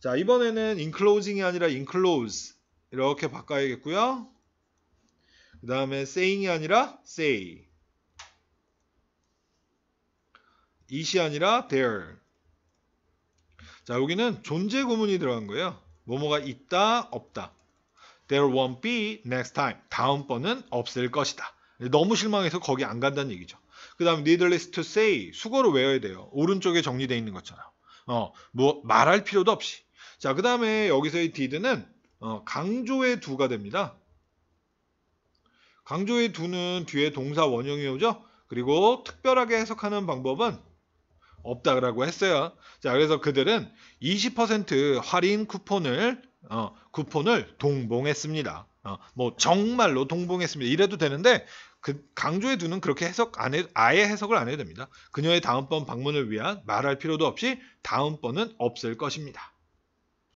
자, 이번에는 enclosing이 아니라 enclose 이렇게 바꿔야겠고요. 그 다음에 saying이 아니라 say it이 아니라 there 자, 여기는 존재 구문이 들어간 거예요. 뭐뭐가 있다, 없다. There won't be next time. 다음번은 없을 것이다. 너무 실망해서 거기 안 간다는 얘기죠. 그 다음 needless to say 수거로 외워야 돼요. 오른쪽에 정리되어 있는 것처럼. 어, 뭐 말할 필요도 없이. 자, 그 다음에 여기서의 did는 어, 강조의 두가 됩니다. 강조의 두는 뒤에 동사 원형이 오죠. 그리고 특별하게 해석하는 방법은 없다라고 했어요. 자, 그래서 그들은 20% 할인 쿠폰을 어, 쿠폰을 동봉했습니다. 어, 뭐 정말로 동봉했습니다. 이래도 되는데 그 강조의 두는 그렇게 해석 안 해, 아예 해석을 안 해도 됩니다. 그녀의 다음번 방문을 위한 말할 필요도 없이 다음번은 없을 것입니다.